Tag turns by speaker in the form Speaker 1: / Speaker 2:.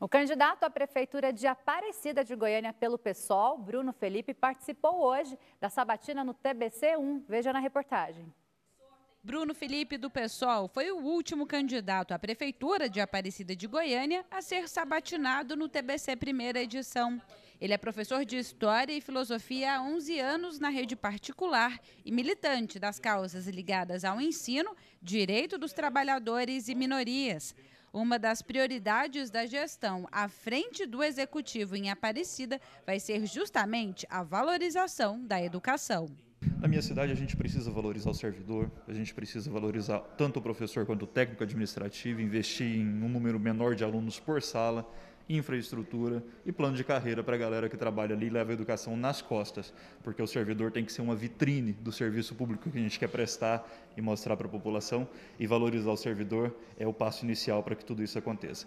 Speaker 1: O candidato à Prefeitura de Aparecida de Goiânia pelo PSOL, Bruno Felipe, participou hoje da sabatina no TBC1. Veja na reportagem.
Speaker 2: Bruno Felipe do PSOL foi o último candidato à Prefeitura de Aparecida de Goiânia a ser sabatinado no TBC Primeira Edição. Ele é professor de História e Filosofia há 11 anos na rede particular e militante das causas ligadas ao ensino, direito dos trabalhadores e minorias. Uma das prioridades da gestão à frente do executivo em Aparecida vai ser justamente a valorização da educação.
Speaker 3: Na minha cidade, a gente precisa valorizar o servidor, a gente precisa valorizar tanto o professor quanto o técnico administrativo, investir em um número menor de alunos por sala, infraestrutura e plano de carreira para a galera que trabalha ali e leva a educação nas costas, porque o servidor tem que ser uma vitrine do serviço público que a gente quer prestar e mostrar para a população, e valorizar o servidor é o passo inicial para que tudo isso aconteça.